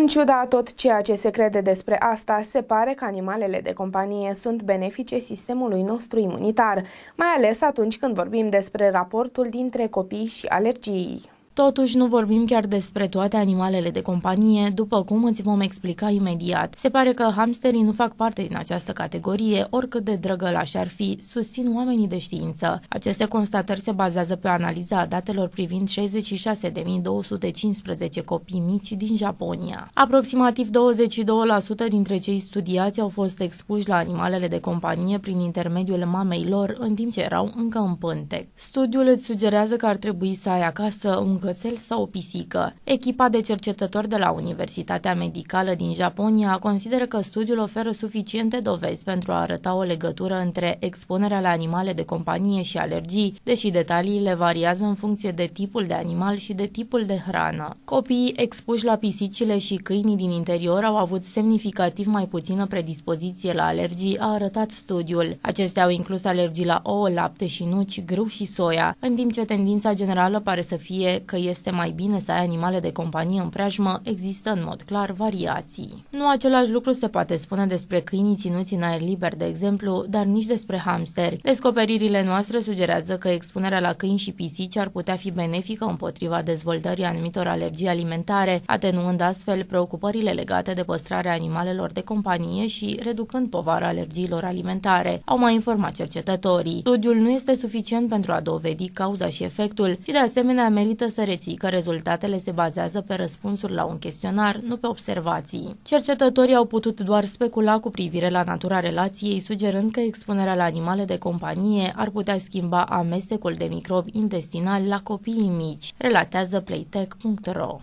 În ciuda tot ceea ce se crede despre asta, se pare că animalele de companie sunt benefice sistemului nostru imunitar, mai ales atunci când vorbim despre raportul dintre copii și alergii. Totuși, nu vorbim chiar despre toate animalele de companie, după cum îți vom explica imediat. Se pare că hamsterii nu fac parte din această categorie, oricât de drăgălași ar fi, susțin oamenii de știință. Aceste constatări se bazează pe analiza datelor privind 66.215 copii mici din Japonia. Aproximativ 22% dintre cei studiați au fost expuși la animalele de companie prin intermediul mamei lor, în timp ce erau încă în pântec. Studiul îți sugerează că ar trebui să ai acasă un cățel sau o pisică. Echipa de cercetători de la Universitatea Medicală din Japonia consideră că studiul oferă suficiente dovezi pentru a arăta o legătură între expunerea la animale de companie și alergii, deși detaliile variază în funcție de tipul de animal și de tipul de hrană. Copiii expuși la pisicile și câinii din interior au avut semnificativ mai puțină predispoziție la alergii, a arătat studiul. Acestea au inclus alergii la ouă, lapte și nuci, grâu și soia, în timp ce tendința generală pare să fie că este mai bine să ai animale de companie în preajmă, există în mod clar variații. Nu același lucru se poate spune despre câinii ținuți în aer liber, de exemplu, dar nici despre hamsteri. Descoperirile noastre sugerează că expunerea la câini și pisici ar putea fi benefică împotriva dezvoltării anumitor alergii alimentare, atenuând astfel preocupările legate de păstrarea animalelor de companie și reducând povara alergiilor alimentare, au mai informat cercetătorii. Studiul nu este suficient pentru a dovedi cauza și efectul și de asemenea merită să să reții că rezultatele se bazează pe răspunsuri la un chestionar, nu pe observații. Cercetătorii au putut doar specula cu privire la natura relației, sugerând că expunerea la animale de companie ar putea schimba amestecul de microbi intestinali la copiii mici, relatează playtech.ro.